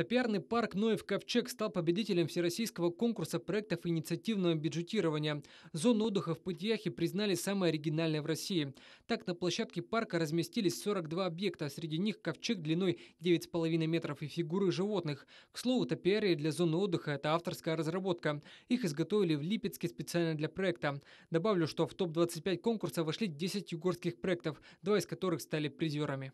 Топиарный парк «Ноев Ковчег» стал победителем всероссийского конкурса проектов инициативного бюджетирования. Зону отдыха в Пытьяхе признали самой оригинальной в России. Так, на площадке парка разместились 42 объекта, среди них ковчег длиной 9,5 метров и фигуры животных. К слову, топиарии для зоны отдыха – это авторская разработка. Их изготовили в Липецке специально для проекта. Добавлю, что в топ-25 конкурса вошли 10 югорских проектов, два из которых стали призерами.